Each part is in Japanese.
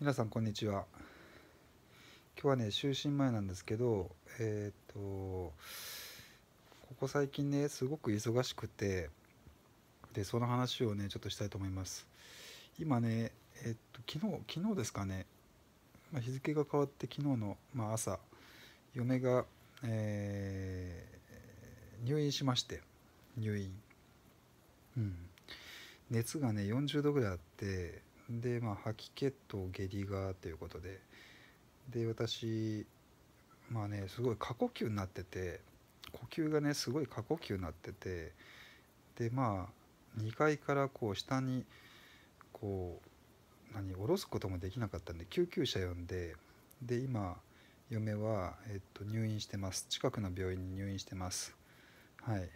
皆さんこんにちは今日はね就寝前なんですけどえっ、ー、とここ最近ねすごく忙しくてでその話をねちょっとしたいと思います今ねえっ、ー、と昨日昨日ですかね、まあ、日付が変わって昨日の、まあ、朝嫁が、えー、入院しまして入院うん熱がね40度ぐらいあってで、まあ、吐き気と下痢がということでで私まあねすごい過呼吸になってて呼吸がねすごい過呼吸になっててでまあ2階からこう下にこう何下ろすこともできなかったんで救急車呼んでで今嫁は、えっと、入院してます近くの病院に入院してますはい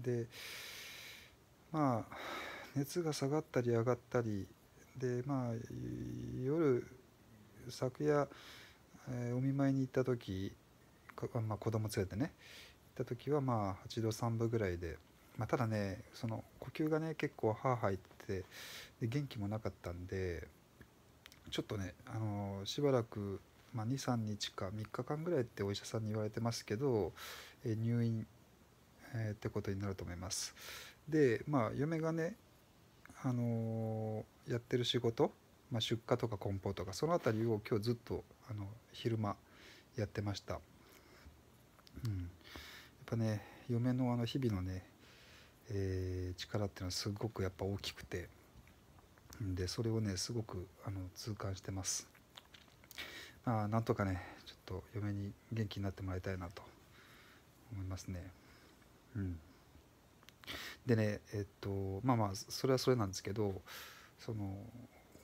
でまあ熱が下がったり上がったりでまあ夜昨夜、えー、お見舞いに行った時か、まあ、子供連れてね行った時はまあ8度3分ぐらいで、まあ、ただねその呼吸がね結構歯入ってで元気もなかったんでちょっとね、あのー、しばらく、まあ、23日か3日間ぐらいってお医者さんに言われてますけど、えー、入院、えー、ってことになると思います。でまあ嫁がねあのー、やってる仕事、まあ、出荷とか梱包とかその辺りを今日ずっとあの昼間やってました、うん、やっぱね嫁のあの日々のね、えー、力っていうのはすごくやっぱ大きくてでそれをねすごくあの痛感してますまあなんとかねちょっと嫁に元気になってもらいたいなと思いますねうんでねえっとまあまあそれはそれなんですけどその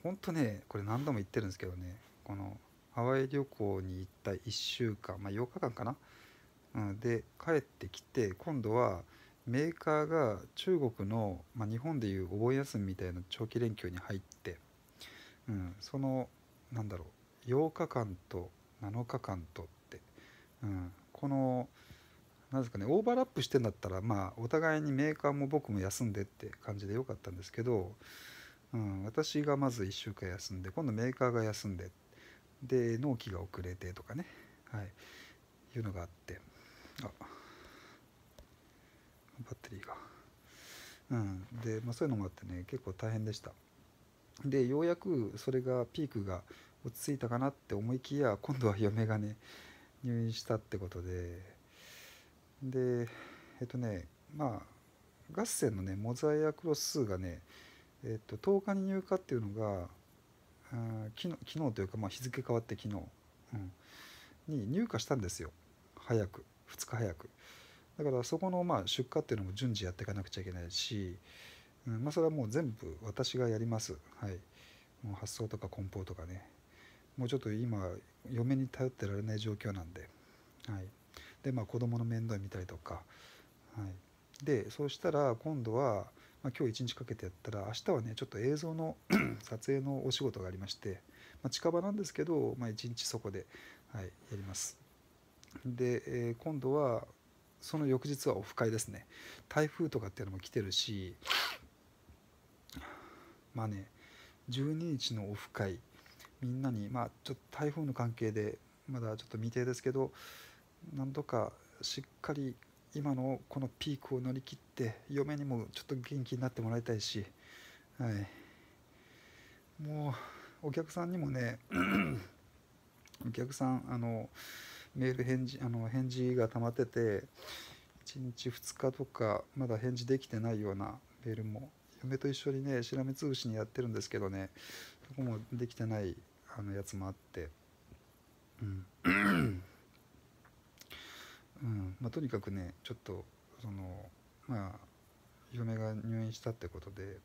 本当ねこれ何度も言ってるんですけどねこのハワイ旅行に行った1週間まあ8日間かな、うん、で帰ってきて今度はメーカーが中国の、まあ、日本でいうお盆休みみたいな長期連休に入って、うん、そのなんだろう8日間と7日間とって、うん、この何ですかねオーバーラップしてんだったらまあお互いにメーカーも僕も休んでって感じでよかったんですけど、うん、私がまず1週間休んで今度メーカーが休んでで納期が遅れてとかね、はい、いうのがあってあバッテリーが。うん、で、まあ、そういうのもあってね結構大変でした。でようやくそれがピークが落ち着いたかなって思いきや今度は嫁がね入院したってことででえっとねまあ合戦のねモザイアクロス数がね、えっと、10日に入荷っていうのがあ昨日昨日というか、まあ、日付変わって昨日、うん、に入荷したんですよ早く2日早くだからそこのまあ出荷っていうのも順次やっていかなくちゃいけないし、うんまあ、それはもう全部私がやりますはいもう発送とか梱包とかねもうちょっと今嫁に頼ってられない状況なんではいで、まあ、子供の面倒見たりとか、はい、でそうしたら今度は、まあ、今日一日かけてやったら明日はねちょっと映像の 撮影のお仕事がありまして、まあ、近場なんですけど、まあ、一日そこで、はい、やります。で、えー、今度はその翌日はオフ会ですね台風とかっていうのも来てるしまあね12日のオフ会みんなにまあちょっと台風の関係でまだちょっと未定ですけど何度かしっかり今のこのピークを乗り切って嫁にもちょっと元気になってもらいたいし、はい、もうお客さんにもね お客さんあのメール返事あの返事が溜まってて1日2日とかまだ返事できてないようなメールも嫁と一緒にねしらみつぶしにやってるんですけどねそこもできてないあのやつもあって。うん まあ、とにかくねちょっとそのまあ嫁が入院したってことで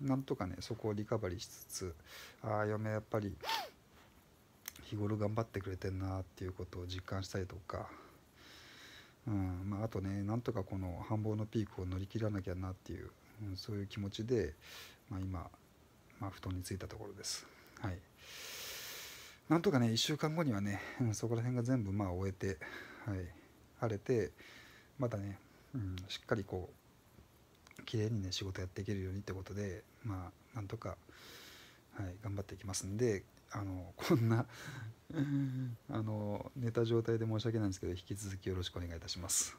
なんとかねそこをリカバリーしつつああ嫁やっぱり日頃頑張ってくれてんなっていうことを実感したりとか、うんまあ、あとねなんとかこの繁忙のピークを乗り切らなきゃなっていう、うん、そういう気持ちで、まあ、今、まあ、布団についたところです。はいなんとかね1週間後にはね、うん、そこら辺が全部まあ終えて、はい、晴れてまたね、うん、しっかりこう綺麗にね仕事やっていけるようにってことでまあなんとか、はい、頑張っていきますんであのこんな あの寝た状態で申し訳ないんですけど引き続きよろしくお願いいたします。